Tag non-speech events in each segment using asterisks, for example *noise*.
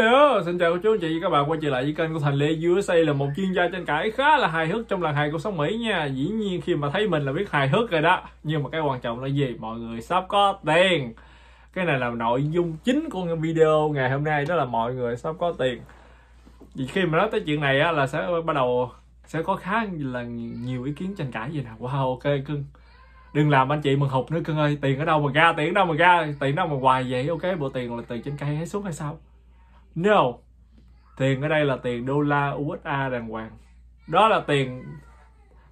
Hello, xin chào cô chú anh chị và các bạn quay trở lại với kênh của Thành Lê USA là một chuyên gia tranh cãi khá là hài hước trong làng hài của sống Mỹ nha Dĩ nhiên khi mà thấy mình là biết hài hước rồi đó Nhưng mà cái quan trọng là gì? Mọi người sắp có tiền Cái này là nội dung chính của video ngày hôm nay đó là mọi người sắp có tiền Vì khi mà nói tới chuyện này á, là sẽ bắt đầu sẽ có khá là nhiều ý kiến tranh cãi gì nè Wow ok cưng đừng làm anh chị mừng hụt nữa cưng ơi tiền ở đâu mà ra tiền ở đâu mà ra tiền ở đâu mà hoài vậy ok bộ tiền là từ trên cây hay xuống hay sao No. Tiền ở đây là tiền đô la USA đàng hoàng. Đó là tiền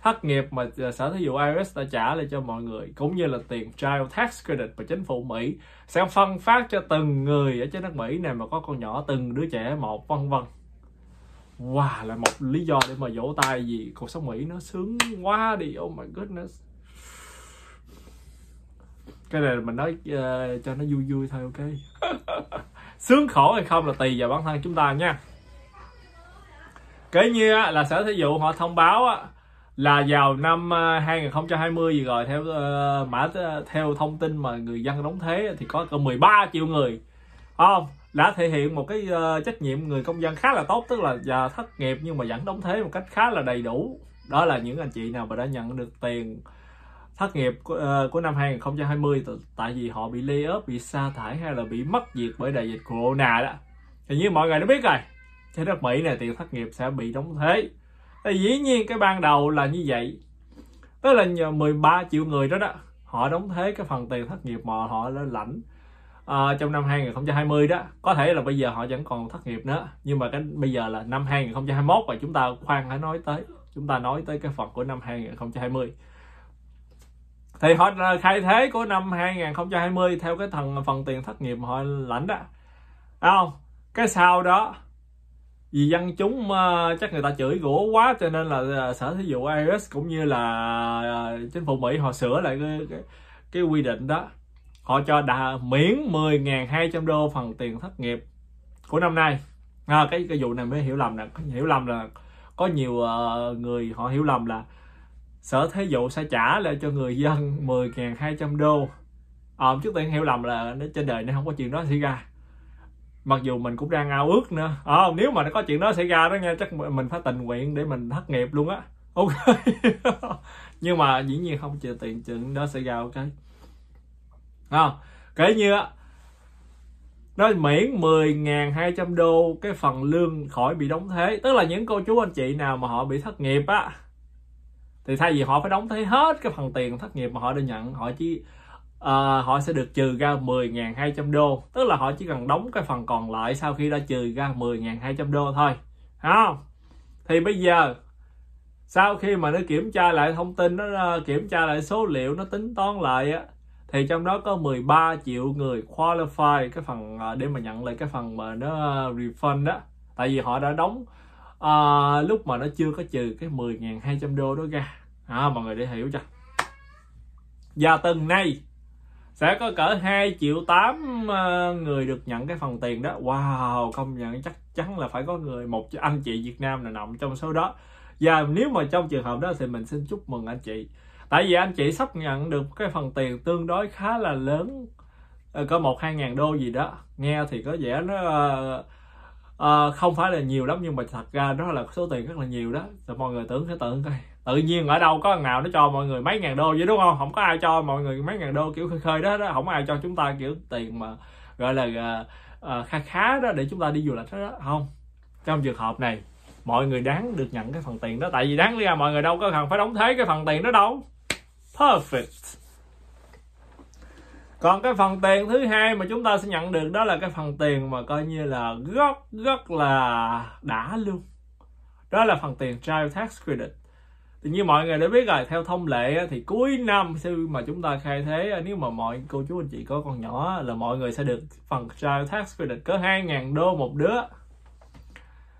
thất nghiệp mà ờ, Sở Thí dụ IRS đã trả lại cho mọi người cũng như là tiền child tax credit mà chính phủ Mỹ sẽ phân phát cho từng người ở trên đất Mỹ này mà có con nhỏ từng đứa trẻ một vân vân wow là một lý do để mà vỗ tay gì cuộc sống Mỹ nó sướng quá đi oh my goodness cái này mình nói uh, cho nó vui vui thôi ok *laughs* sướng khổ hay không là tùy vào bản thân chúng ta nha kể như là sở thí dụ họ thông báo là vào năm 2020 à, gì rồi theo ờ, mã ờ, theo thông tin mà người dân đóng thế thì có gần 13 triệu người không đã thể hiện một cái ờ, trách nhiệm người công dân khá là tốt tức là giờ thất nghiệp nhưng mà vẫn đóng thế một cách khá là đầy đủ đó là những anh chị nào mà đã nhận được tiền thất nghiệp của, uh, của năm 2020 tại vì họ bị lay off, bị sa thải hay là bị mất việc bởi đại dịch corona đó thì như mọi người đã biết rồi trên đất Mỹ này tiền thất nghiệp sẽ bị đóng thế thì dĩ nhiên cái ban đầu là như vậy tức là nhờ 13 triệu người đó đó họ đóng thế cái phần tiền thất nghiệp mà họ đã lãnh à, trong năm 2020 đó có thể là bây giờ họ vẫn còn thất nghiệp nữa nhưng mà cái bây giờ là năm 2021 và chúng ta khoan hãy nói tới chúng ta nói tới cái phần của năm 2020 thì họ thay ờ, thế của năm 2020 theo cái thần phần tiền thất nghiệp họ lãnh đó Đấy không cái sau đó vì dân chúng uh, chắc người ta chửi gỗ quá cho nên là uh, sở thí dụ IRS cũng như là uh, chính phủ Mỹ họ sửa lại cái, cái, cái quy định đó họ cho đà miễn 10.200 đô phần tiền thất nghiệp của năm nay à, cái cái vụ này mới hiểu lầm nè hiểu lầm là có nhiều uh, người họ hiểu lầm là sở thế dụ sẽ trả lại cho người dân 10.200 đô à, trước tiên hiểu lầm là trên đời này không có chuyện đó xảy ra mặc dù mình cũng đang ao ước nữa à, nếu mà nó có chuyện đó xảy ra đó nha, chắc mình phải tình nguyện để mình thất nghiệp luôn á *laughs* ok nhưng mà dĩ nhiên không chờ tiền chuyện đó xảy ra ok à, kể như nó miễn 10.200 đô cái phần lương khỏi bị đóng thế tức là những cô chú anh chị nào mà họ bị thất nghiệp á thì thay vì họ phải đóng thế hết cái phần tiền thất nghiệp mà họ đã nhận họ chỉ uh, họ sẽ được trừ ra 10.200 đô tức là họ chỉ cần đóng cái phần còn lại sau khi đã trừ ra 10.200 đô thôi không thì bây giờ sau khi mà nó kiểm tra lại thông tin nó ờ, kiểm tra lại số liệu nó tính toán lại á thì trong đó có 13 triệu người qualify cái phần ờ, để mà nhận lại cái phần mà nó refund đó tại vì họ đã đóng Ờ, lúc mà nó chưa có trừ cái 10.200 đô đó ra à, mọi người để hiểu cho và tuần này sẽ có cỡ 2 triệu 8 ờ, người được nhận cái phần tiền đó wow công nhận chắc chắn là phải có người một anh chị Việt Nam nào nằm trong số đó và nếu mà trong trường hợp đó thì mình xin chúc mừng anh chị tại vì anh chị sắp nhận được cái phần tiền tương đối khá là lớn ờ, có một hai ngàn đô gì đó nghe thì có vẻ nó à, không phải là nhiều lắm nhưng mà thật ra đó là số tiền rất là nhiều đó rồi mọi người tưởng sẽ tưởng coi tự nhiên ở đâu có thằng nào nó cho mọi người mấy ngàn đô vậy đúng không không có ai cho mọi người mấy ngàn đô kiểu khơi khơi đó đó không ai cho chúng ta kiểu tiền mà gọi là uh, ờ, ờ, khá khá đó để chúng ta đi du lịch đó, đó không trong trường hợp này mọi người đáng được nhận cái phần tiền đó tại vì đáng ra mọi người đâu có cần phải đóng thế cái phần tiền đó đâu perfect còn cái phần tiền thứ hai mà chúng ta sẽ nhận được đó là cái phần tiền mà coi như là rất rất là đã luôn đó là phần tiền child tax credit thì như mọi người đã biết rồi theo thông lệ thì cuối năm khi mà chúng ta khai thế nếu mà mọi cô chú anh chị có con nhỏ là mọi người sẽ được phần child tax credit có 2.000 đô một đứa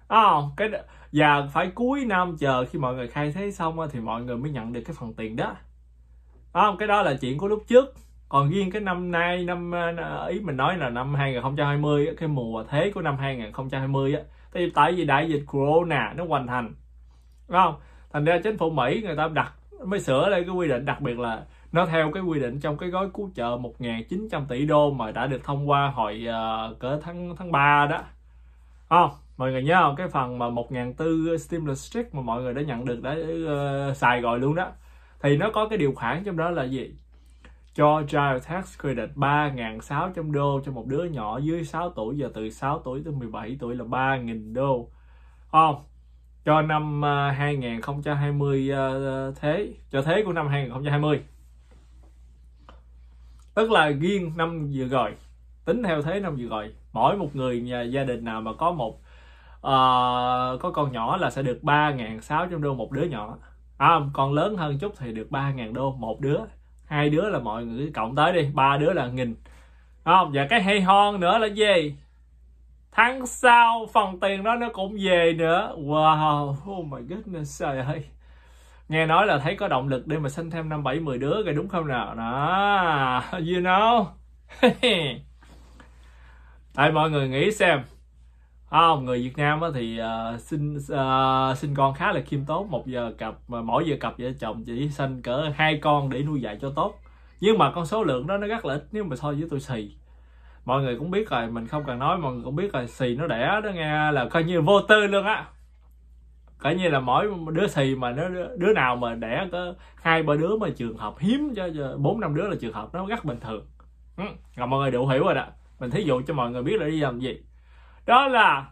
à, cái và phải cuối năm chờ khi mọi người khai thế xong thì mọi người mới nhận được cái phần tiền đó à, cái đó là chuyện của lúc trước còn riêng cái năm nay năm à, à, ý mình nói là năm 2020 cái mùa thế của năm 2020 á tại vì, tại vì đại dịch corona nó hoàn thành, đúng không thành ra chính phủ Mỹ người ta đặt mới sửa lại cái quy định đặc biệt là nó theo cái quy định trong cái gói cứu trợ 1.900 tỷ đô mà đã được thông qua hồi uh, cỡ tháng tháng 3 đó không mọi người nhớ không cái phần mà 1.400 stimulus check mà mọi người đã nhận được đã uh, ờ, xài rồi luôn đó thì nó có cái điều khoản trong đó là gì cho child Tax Credit 3.600 đô cho một đứa nhỏ dưới 6 tuổi và từ 6 tuổi tới 17 tuổi là 3.000 đô không cho năm 2020 à, uh, à, thế cho thế của năm 2020 tức là riêng năm vừa rồi tính theo thế năm vừa rồi mỗi một người nhà gia đình nào mà có một uh, có con nhỏ là sẽ được 3.600 đô một đứa nhỏ à, còn lớn hơn chút thì được 3.000 đô một đứa hai đứa là mọi người cộng tới đi ba đứa là nghìn Đúng không và cái hay hon nữa là gì tháng sau phần tiền đó nó cũng về nữa wow oh my goodness trời ơi nghe nói là thấy có động lực để mà sinh thêm năm bảy mười đứa rồi đúng không nào đó you know tại *laughs* mọi người nghĩ xem à, người Việt Nam thì uh, sinh uh, sinh con khá là khiêm tốn một giờ cặp mỗi giờ cặp vợ chồng chỉ sinh cỡ hai con để nuôi dạy cho tốt nhưng mà con số lượng đó nó rất là ít nếu mà so với tôi xì mọi người cũng biết rồi mình không cần nói mọi người cũng biết rồi xì nó đẻ đó nghe là coi như vô tư luôn á coi như là mỗi đứa xì mà nó đứa nào mà đẻ có hai ba đứa mà trường hợp hiếm cho bốn năm đứa là trường hợp nó rất bình thường ừ. rồi mọi người đủ hiểu rồi đó mình thí dụ cho mọi người biết là đi làm gì đó là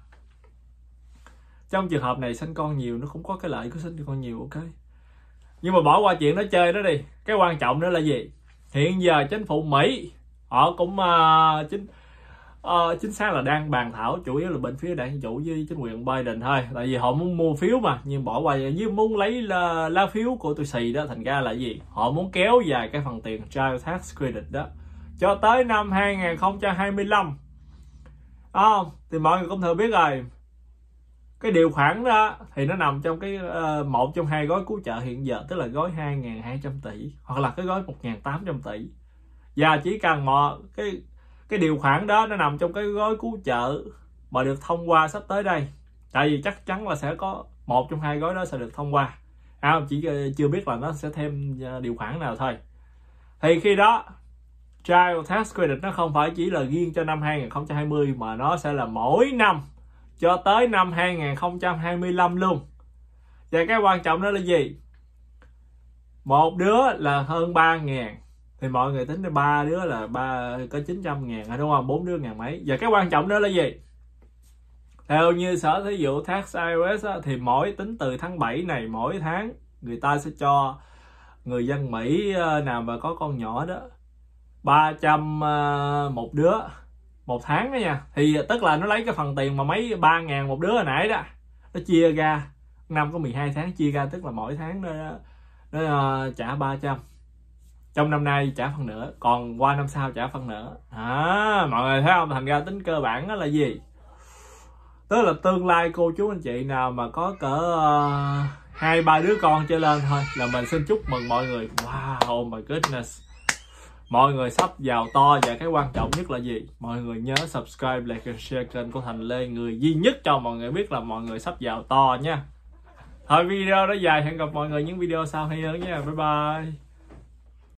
trong trường hợp này sinh con nhiều nó cũng có cái lợi của sinh con nhiều ok nhưng mà bỏ qua chuyện nó chơi đó đi cái quan trọng nữa là gì hiện giờ chính phủ mỹ họ cũng uh, chính uh, chính xác là đang bàn thảo chủ yếu là bên phía đảng chủ với chính quyền biden thôi tại vì họ muốn mua phiếu mà nhưng bỏ qua với muốn lấy là, lá phiếu của tụi xì đó thành ra là gì họ muốn kéo dài cái phần tiền child tax credit đó cho tới năm 2025 không ờ, thì mọi người cũng thừa biết rồi cái điều khoản đó thì nó nằm trong cái uh, một trong hai gói cứu trợ hiện giờ tức là gói 2.200 tỷ hoặc là cái gói 1.800 tỷ và chỉ cần mà cái cái điều khoản đó nó nằm trong cái gói cứu trợ mà được thông qua sắp tới đây tại vì chắc chắn là sẽ có một trong hai gói đó sẽ được thông qua à, chỉ ờ, chưa biết là nó sẽ thêm điều khoản nào thôi thì khi đó Child Tax Credit nó không phải chỉ là riêng cho năm 2020 mà nó sẽ là mỗi năm cho tới năm 2025 luôn. Và cái quan trọng đó là gì? Một đứa là hơn 3 ngàn thì mọi người tính ba đứa là ba có 900 ngàn à, đúng không? bốn đứa ngàn mấy. Và cái quan trọng đó là gì? Theo như Sở Thí dụ Tax IRS á, thì mỗi tính từ tháng 7 này mỗi tháng người ta sẽ cho người dân Mỹ ờ, nào mà có con nhỏ đó 300 ờ, một đứa một tháng đó nha thì ờ, tức là nó lấy cái phần tiền mà mấy ba ngàn một đứa hồi nãy đó nó chia ra năm có 12 tháng chia ra tức là mỗi tháng nó, nó uh, trả 300 trong năm nay trả phần nữa còn qua năm sau trả phần nữa à, mọi người thấy không thành ra tính cơ bản đó là gì tức là tương lai cô chú anh chị nào mà có cỡ uh, hai ba đứa con trở lên thôi là mình xin chúc mừng mọi người wow oh my goodness mọi người sắp giàu to và cái quan trọng nhất là gì mọi người nhớ subscribe like and share kênh của thành lê người duy nhất cho mọi người biết là mọi người sắp giàu to nha thôi video đó dài hẹn gặp mọi người những video sau hay hơn nha bye bye